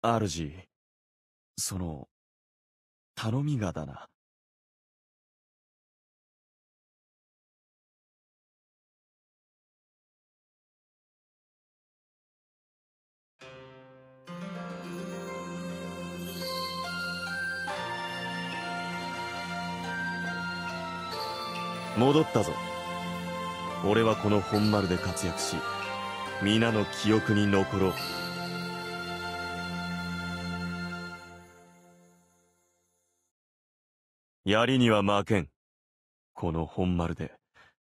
主、その、頼みがだな。戻ったぞ俺はこの本丸で活躍し皆の記憶に残ろう槍には負けん。この本丸で、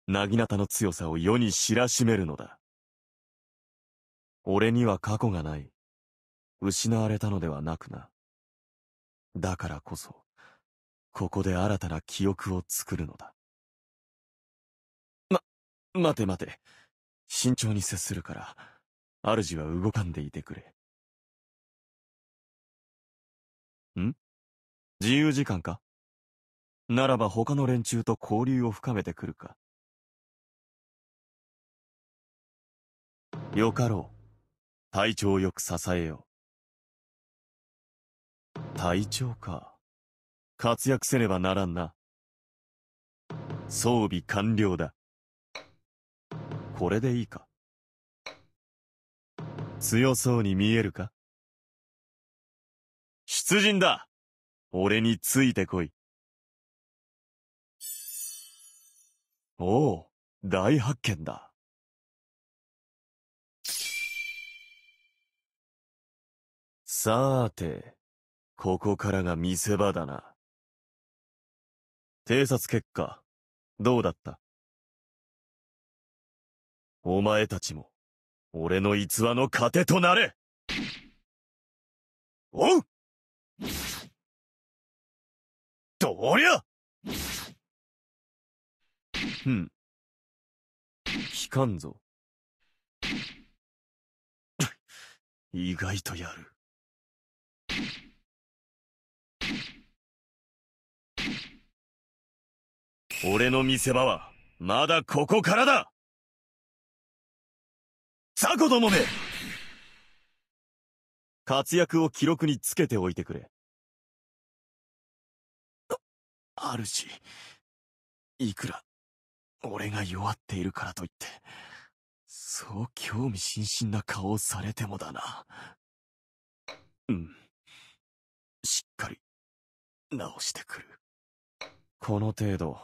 なぎなたの強さを世に知らしめるのだ。俺には過去がない。失われたのではなくな。だからこそ、ここで新たな記憶を作るのだ。ま、待て待て。慎重に接するから、主は動かんでいてくれ。ん自由時間かならば他の連中と交流を深めてくるか。よかろう。体調よく支えよう。体調か。活躍せねばならんな。装備完了だ。これでいいか。強そうに見えるか出陣だ俺についてこい。おお、大発見だ。さーて、ここからが見せ場だな。偵察結果、どうだったお前たちも、俺の逸話の糧となれおうどりゃふん。聞かんぞ。意外とやる。俺の見せ場は、まだここからだ雑魚どもめ活躍を記録につけておいてくれ。あ、主。いくら、俺が弱っているからといって、そう興味津々な顔をされてもだな。うん。しっかり、直してくる。この程度、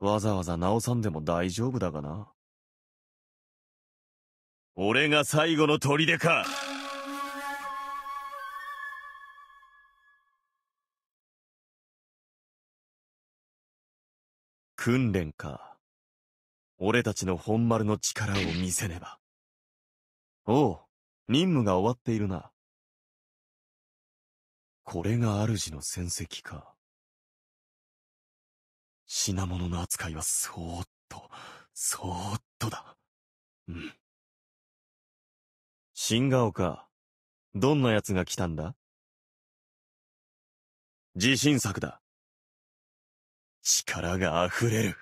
わざわざ直さんでも大丈夫だがな。俺が最後の砦か訓練か。俺たちの本丸の力を見せねば。おう、任務が終わっているな。これが主の戦績か。品物の扱いはそーっと、そーっとだ。うん。新顔か。どんな奴が来たんだ自信作だ。力が溢れる。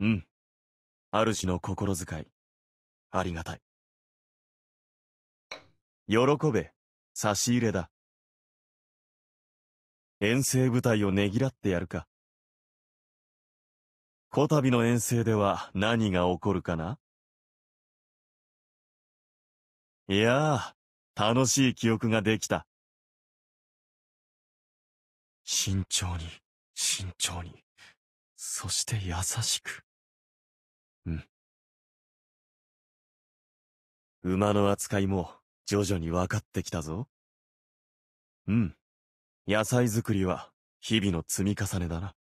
うん。主の心遣い。ありがたい。喜べ、差し入れだ。遠征部隊をねぎらってやるか。こたびの遠征では何が起こるかないやあ、楽しい記憶ができた。慎重に、慎重に、そして優しく。うん。馬の扱いも徐々に分かってきたぞ。うん。野菜作りは日々の積み重ねだな。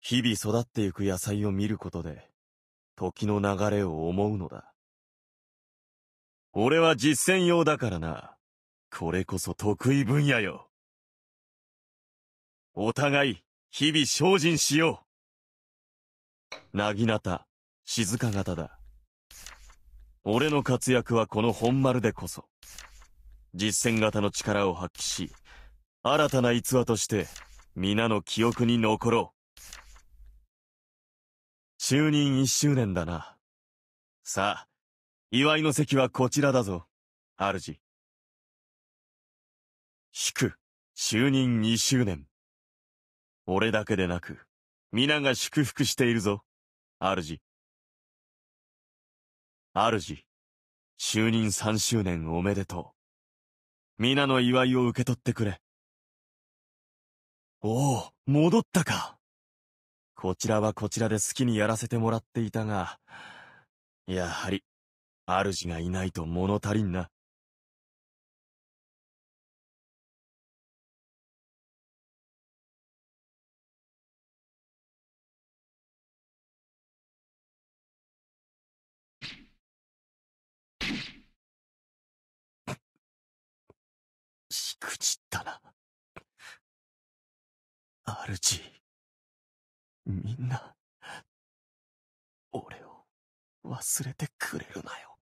日々育っていく野菜を見ることで、時の流れを思うのだ。俺は実践用だからな。これこそ得意分野よ。お互い、日々精進しよう。なぎなた、静か型だ。俺の活躍はこの本丸でこそ、実践型の力を発揮し、新たな逸話として、皆の記憶に残ろう。就任一周年だな。さあ、祝いの席はこちらだぞ、主。祝、就任2周年。俺だけでなく、皆が祝福しているぞ。主。主。就任3周年おめでとう。皆の祝いを受け取ってくれ。おお、戻ったか。こちらはこちらで好きにやらせてもらっていたが、やはり、主がいないと物足りんな。きくじったな。主、みんな、俺を忘れてくれるなよ。